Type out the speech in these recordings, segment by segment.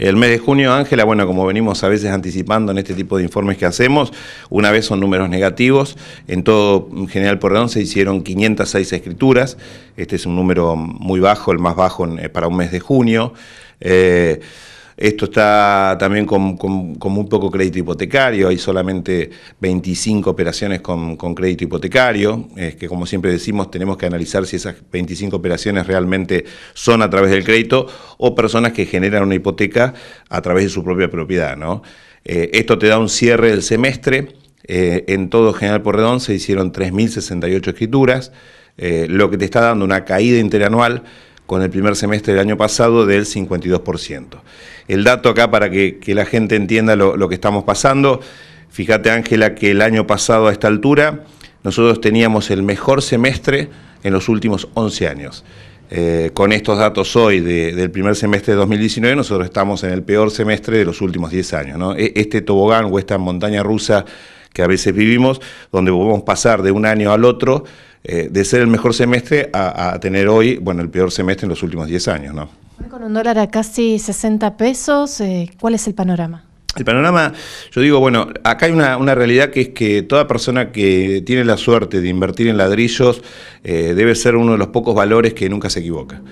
El mes de junio, Ángela, bueno, como venimos a veces anticipando en este tipo de informes que hacemos, una vez son números negativos, en todo General Porredón se hicieron 506 escrituras, este es un número muy bajo, el más bajo eh, para un mes de junio. Eh, esto está también con, muy poco crédito hipotecario, hay solamente 25 operaciones con, crédito hipotecario, es que como siempre decimos tenemos que analizar si esas 25 operaciones realmente son a través del crédito o personas que generan una hipoteca a través de su propia propiedad. ¿no? Eh, esto te da un cierre del semestre. Eh, en todo General Porredón se hicieron 3.068 escrituras, eh, lo que te está dando una caída interanual con el primer semestre del año pasado del 52%. El dato acá para que, la gente entienda lo, que estamos pasando, fíjate Ángela que el año pasado a esta altura nosotros teníamos el mejor semestre en los últimos 11 años. Eh, con estos datos hoy del primer semestre de 2019, nosotros estamos en el peor semestre de los últimos 10 años. E, este tobogán o esta montaña rusa que a veces vivimos, donde podemos pasar de un año al otro, eh, de ser el mejor semestre a, tener hoy, bueno, el peor semestre en los últimos 10 años, ¿no? Con un dólar a casi 60 pesos, eh, ¿cuál es el panorama? El panorama, yo digo, bueno, acá hay una, realidad que es que toda persona que tiene la suerte de invertir en ladrillos eh, debe ser uno de los pocos valores que nunca se equivoca.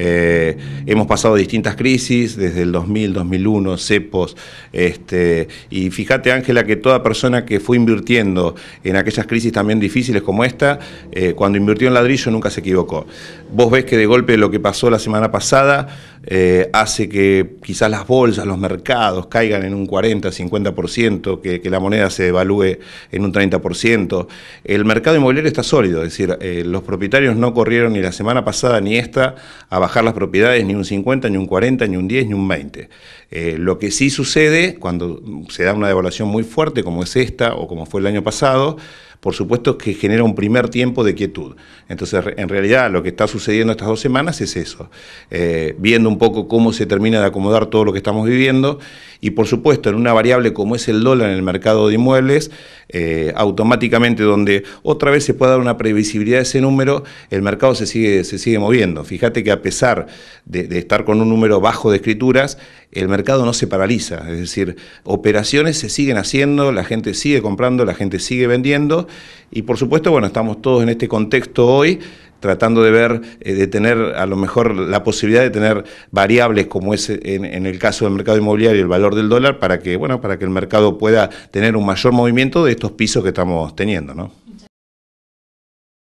Eh, hemos pasado distintas crisis, desde el 2000, 2001, cepos, este, y fíjate Ángela que toda persona que fue invirtiendo en aquellas crisis también difíciles como esta, eh, cuando invirtió en ladrillo nunca se equivocó. Vos ves que de golpe lo que pasó la semana pasada, eh, hace que quizás las bolsas, los mercados caigan en un 40, 50%, que, que la moneda se devalúe en un 30%. El mercado inmobiliario está sólido, es decir, eh, los propietarios no corrieron ni la semana pasada ni esta a bajar las propiedades ni un 50, ni un 40, ni un 10, ni un 20. Eh, lo que sí sucede cuando se da una devaluación muy fuerte como es esta o como fue el año pasado, por supuesto que genera un primer tiempo de quietud. Entonces, en realidad lo que está sucediendo estas dos semanas es eso. viendo un poco cómo se termina de acomodar todo lo que estamos viviendo. Y por supuesto, en una variable como es el dólar en el mercado de inmuebles, eh, automáticamente donde otra vez se pueda dar una previsibilidad de ese número, el mercado se sigue, se sigue moviendo. Fíjate que a pesar de estar con un número bajo de escrituras, el mercado no se paraliza. Es decir, operaciones se siguen haciendo, la gente sigue comprando, la gente sigue vendiendo. Y por supuesto, bueno, estamos todos en este contexto hoy tratando de ver, eh, de tener a lo mejor la posibilidad de tener variables como es en, en, el caso del mercado inmobiliario el valor del dólar para que, bueno, para que el mercado pueda tener un mayor movimiento de estos pisos que estamos teniendo, ¿no?